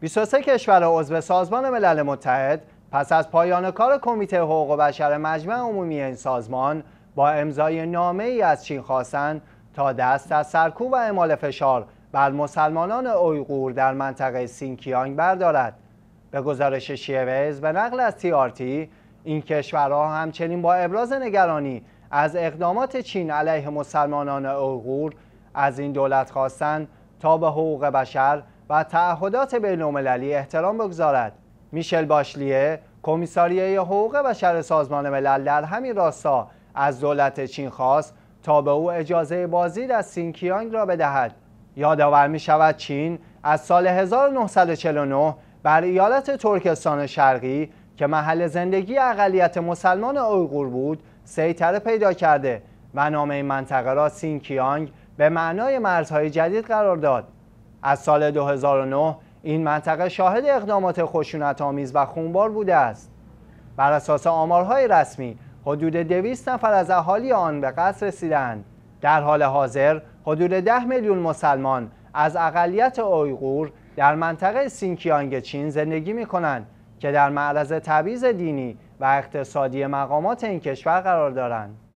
23 کشور عضو سازمان ملل متحد پس از پایان کار کمیته حقوق بشر مجمع عمومی این سازمان با امضای نامه ای از چین خواستند تا دست از سرکوب و اعمال فشار بر مسلمانان اویغور در منطقه سینکیانگ بردارد به گزارش شیوز به نقل از تیارتی این کشورها همچنین با ابراز نگرانی از اقدامات چین علیه مسلمانان اویغور از این دولت خواستند تا به حقوق بشر و تعهدات بین‌المللی احترام بگذارد میشل باشلیه کمیساریه حقوق بشر سازمان ملل در همین راستا از دولت چین خواست تا به او اجازه بازی از سینکیانگ را بدهد یادآور می چین از سال 1949 بر ایالت ترکستان شرقی که محل زندگی اقلیت مسلمان اویغور بود سیطره پیدا کرده و نام این منطقه را سینکیانگ به معنای مرزهای جدید قرار داد از سال 2009 این منطقه شاهد اقدامات خشونت آمیز و خونبار بوده است بر اساس آمارهای رسمی حدود 200 نفر از اهالی آن به قصر رسیدند در حال حاضر حدود 10 میلیون مسلمان از اقلیت اویغور در منطقه سینکیانگ چین زندگی می کنند که در معرض تبعیض دینی و اقتصادی مقامات این کشور قرار دارند